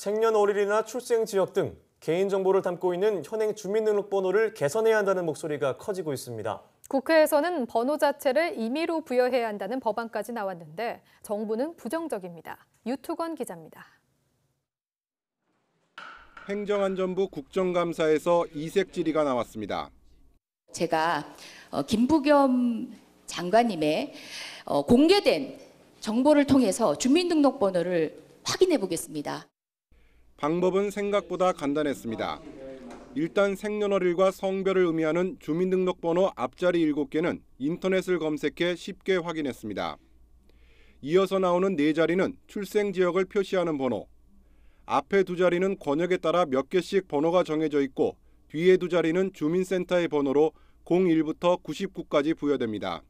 생년월일이나 출생 지역 등 개인정보를 담고 있는 현행 주민등록번호를 개선해야 한다는 목소리가 커지고 있습니다. 국회에서는 번호 자체를 임의로 부여해야 한다는 법안까지 나왔는데 정부는 부정적입니다. 유투건 기자입니다. 행정안전부 국정감사에서 이색 질의가 나왔습니다. 제가 어, 김부겸 장관님의 어, 공개된 정보를 통해서 주민등록번호를 확인해 보겠습니다. 방법은 생각보다 간단했습니다. 일단 생년월일과 성별을 의미하는 주민등록번호 앞자리 7개는 인터넷을 검색해 쉽게 확인했습니다. 이어서 나오는 네 자리는 출생 지역을 표시하는 번호. 앞에 두 자리는 권역에 따라 몇 개씩 번호가 정해져 있고 뒤에 두 자리는 주민센터의 번호로 01부터 99까지 부여됩니다.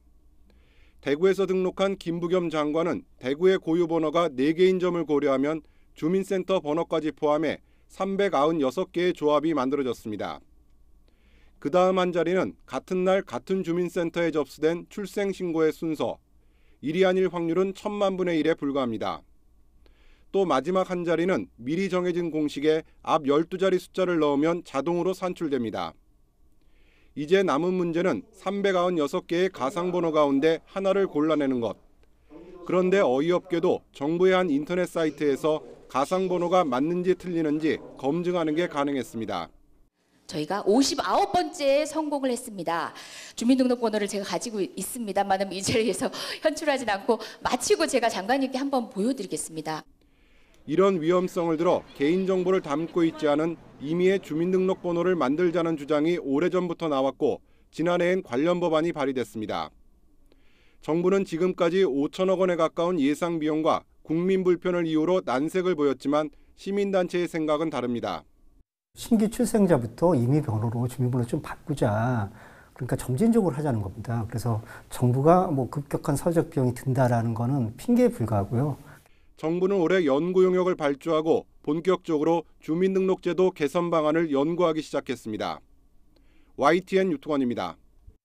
대구에서 등록한 김부겸 장관은 대구의 고유 번호가 4개인 점을 고려하면 주민센터 번호까지 포함해 396개의 조합이 만들어졌습니다. 그 다음 한 자리는 같은 날 같은 주민센터에 접수된 출생신고의 순서, 일이 아닐 확률은 천만 분의 1에 불과합니다. 또 마지막 한 자리는 미리 정해진 공식에 앞 12자리 숫자를 넣으면 자동으로 산출됩니다. 이제 남은 문제는 396개의 가상번호 가운데 하나를 골라내는 것. 그런데 어이없게도 정부의 한 인터넷 사이트에서 가상번호가 맞는지 틀리는지 검증하는 게 가능했습니다. 저희가 59번째 성공을 했습니다. 주민등록번호를 제가 가지고 있습니다만이 자리에서 현출하진 않고 마치고 제가 장관님께 한번 보여드리겠습니다. 이런 위험성을 들어 개인정보를 담고 있지 않은 임의의 주민등록번호를 만들자는 주장이 오래전부터 나왔고 지난해엔 관련 법안이 발의됐습니다. 정부는 지금까지 5천억 원에 가까운 예상 비용과 국민 불편을 이유로 난색을 보였지만 시민단체의 생각은 다릅니다. 신규 출생자부터 임의 번호로 주민번호 좀 바꾸자. 그러니까 점진적으로 하자는 겁니다. 그래서 정부가 뭐 급격한 사회적 비용이 든다라는 거는 핑계에 불과하고요. 정부는 올해 연구 용역을 발주하고 본격적으로 주민등록제도 개선 방안을 연구하기 시작했습니다. YTN 유통원입니다.